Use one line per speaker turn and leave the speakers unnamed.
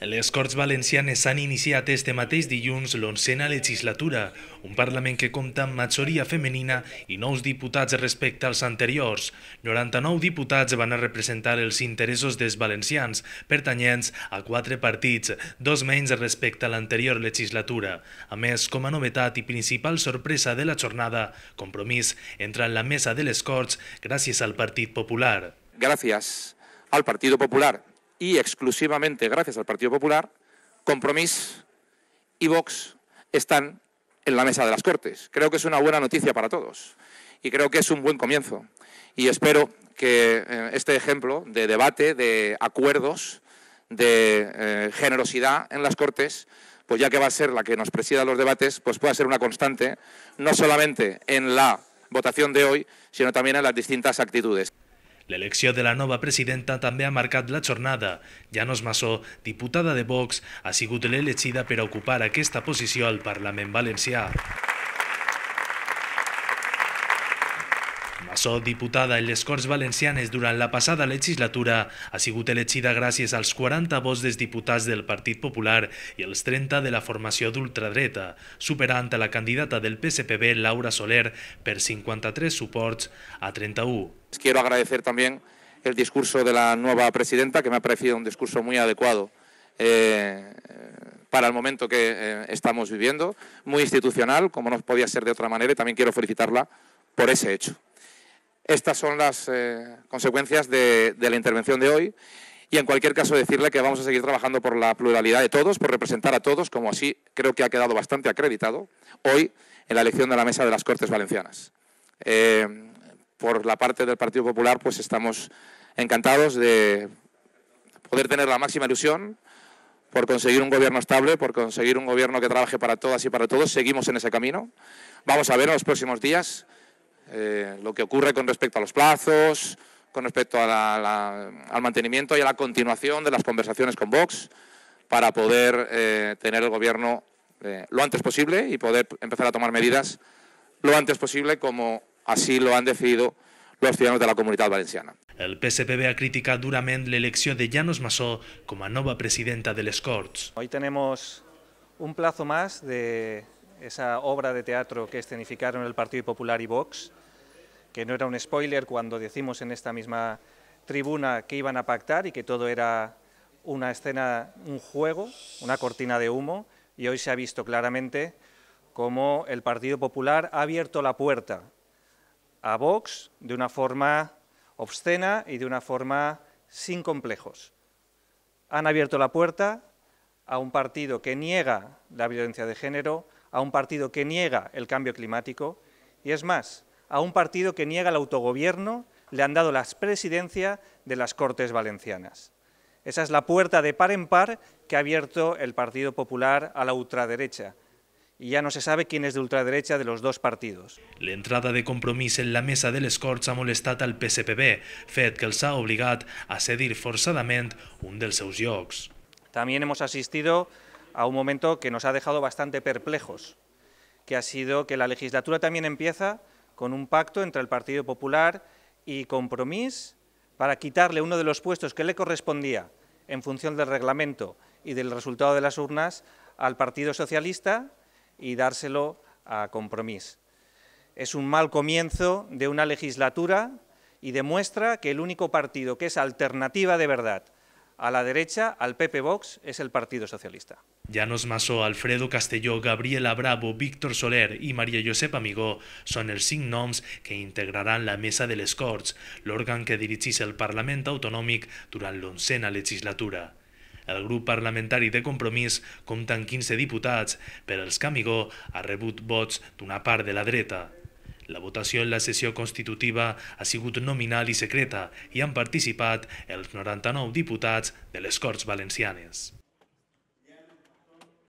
Les Corts Valencianes s'han iniciat este mateix dilluns l'oncena legislatura, un Parlament que compta amb majoria femenina i nous diputats respecte als anteriors. 99 diputats van a representar els interessos dels valencians, pertanyents a quatre partits, dos menys respecte a l'anterior legislatura. A més, com a novetat i principal sorpresa de la jornada, Compromís entra en la mesa de les Corts gràcies al Partit Popular.
Gràcies al Partit Popular y exclusivamente gracias al Partido Popular, Compromís y Vox están en la mesa de las Cortes. Creo que es una buena noticia para todos y creo que es un buen comienzo. Y espero que eh, este ejemplo de debate, de acuerdos, de eh, generosidad en las Cortes, pues ya que va a ser la que nos presida los debates, pues pueda ser una constante, no solamente en la votación de hoy, sino también en las distintas actitudes.
L'elecció de la nova presidenta també ha marcat la jornada. Janos Masó, diputada de Vox, ha sigut l'elegida per ocupar aquesta posició al Parlament valencià. Masó, diputada en les Corts Valencianes durante la pasada legislatura ha sigut elegida a los 40 vots dels diputats del Partido Popular y los 30 de la formación ultradreta, superando a la candidata del PSPB, Laura Soler, per 53 supports a 31.
Quiero agradecer también el discurso de la nueva presidenta, que me ha parecido un discurso muy adecuado eh, para el momento que eh, estamos viviendo, muy institucional, como no podía ser de otra manera, y también quiero felicitarla por ese hecho. Estas son las eh, consecuencias de, la intervención de hoy. Y en cualquier caso, decirle que vamos a seguir trabajando por la pluralidad de todos, por representar a todos, como así creo que ha quedado bastante acreditado hoy en la elección de la mesa de las Cortes Valencianas. Eh, por la parte del Partido Popular, pues estamos encantados de poder tener la máxima ilusión por conseguir un gobierno estable, por conseguir un gobierno que trabaje para todas y para todos. Seguimos en ese camino. Vamos a ver en los próximos días eh, lo que ocurre con respecto a los plazos, con respecto al mantenimiento y a la continuación de las conversaciones con Vox para poder eh, tener el Gobierno eh, lo antes posible y poder empezar a tomar medidas lo antes posible como así lo han decidido los ciudadanos de la comunidad Valenciana.
El PSPB ha criticado duramente la elección de Janos Masó como nueva presidenta del escorts
Hoy tenemos un plazo más de esa obra de teatro que escenificaron el Partido Popular y Vox, que no era un spoiler cuando decimos en esta misma tribuna que iban a pactar y que todo era una escena, un juego, una cortina de humo, y hoy se ha visto claramente cómo el Partido Popular ha abierto la puerta a Vox de una forma obscena y de una forma sin complejos. Han abierto la puerta a un partido que niega la violencia de género, a un partido que niega el cambio climático, y es más, a un partido que niega el autogobierno, le han dado la presidencia de las Cortes Valencianas. Esa es la puerta de par en par que ha abierto el Partido Popular a la ultraderecha, y ya no se sabe quién es de ultraderecha de los dos partidos.
La entrada de compromiso en la mesa del Scorch ha molestado al PSPB, fet que els ha obligado a cedir forzadamente... un de seus llocs.
También hemos asistido a un momento que nos ha dejado bastante perplejos, que ha sido que la legislatura también empieza con un pacto entre el Partido Popular y Compromís para quitarle uno de los puestos que le correspondía en función del reglamento y del resultado de las urnas al Partido Socialista y dárselo a Compromís. Es un mal comienzo de una legislatura y demuestra que el único partido que es alternativa de verdad A la derecha, al PP Vox, es el Partido Socialista.
Llanos Masó, Alfredo Castelló, Gabriela Bravo, Víctor Soler i María Josep Amigó són els cinc noms que integraran la Mesa de les Corts, l'òrgan que dirigís el Parlament Autonòmic durant l'onzena legislatura. El grup parlamentari de compromís compta amb 15 diputats, per els que Amigó ha rebut vots d'una part de la dreta. La votació en la sessió constitutiva ha sigut nominal i secreta i han participat els 99 diputats de les Corts Valencianes.